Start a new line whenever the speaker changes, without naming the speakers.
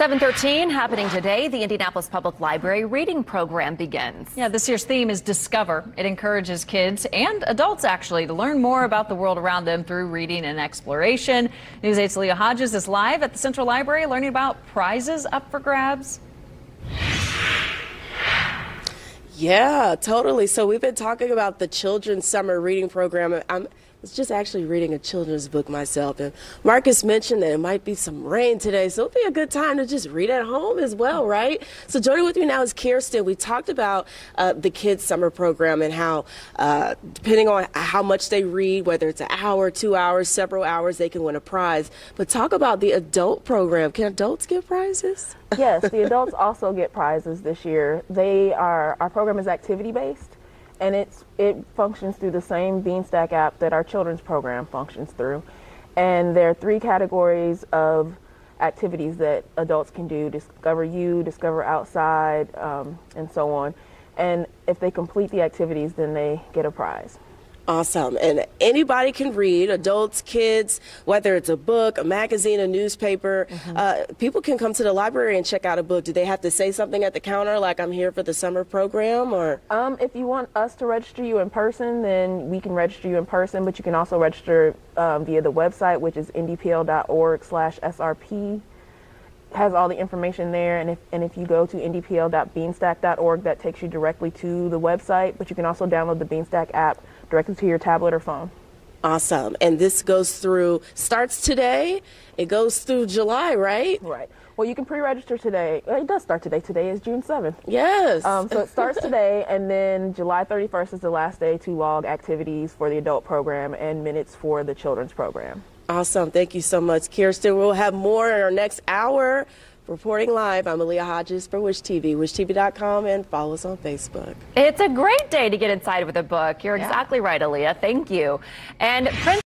713 happening today, the Indianapolis Public Library reading program begins. Yeah, this year's theme is Discover. It encourages kids and adults actually to learn more about the world around them through reading and exploration. News 8's Leah Hodges is live at the Central Library learning about prizes up for grabs. Yeah, totally. So we've been talking about the children's summer reading program. I'm was just actually reading a children's book myself, and Marcus mentioned that it might be some rain today, so it'll be a good time to just read at home as well, right? So joining with me now is Kirsten. We talked about uh, the kids' summer program and how, uh, depending on how much they read, whether it's an hour, two hours, several hours, they can win a prize. But talk about the adult program. Can adults get prizes?
yes, the adults also get prizes this year. They are our program is activity based and it's it functions through the same Beanstack app that our children's program functions through. And there are three categories of activities that adults can do: discover you, discover outside, um, and so on. And if they complete the activities, then they get a prize
awesome. And anybody can read, adults, kids, whether it's a book, a magazine, a newspaper. Mm-hmm. Uh, people can come to the library and check out a book. Do they have to say something at the counter, like I'm here for the summer program, or?
Um, if you want us to register you in person, then we can register you in person. But you can also register um, via the website, which is ndpl.org/srp has all the information there and if, and if you go to ndpl.beanstack.org that takes you directly
to the website but you can also download the beanstack app directly to your tablet or phone awesome and this goes through starts today it goes through july right right well you can pre-register today it does start today today is june 7th yes um, so it starts today
and then july 31st is the last day to log activities for the adult program and minutes
for the children's program Awesome. Thank you so much, Kirsten. We'll have more in our next hour. Reporting live, I'm Aaliyah Hodges for Wish TV, wishtv.com, and follow us on Facebook. It's a great day to get inside with a book. You're yeah. exactly right, Aaliyah. Thank you. And Prince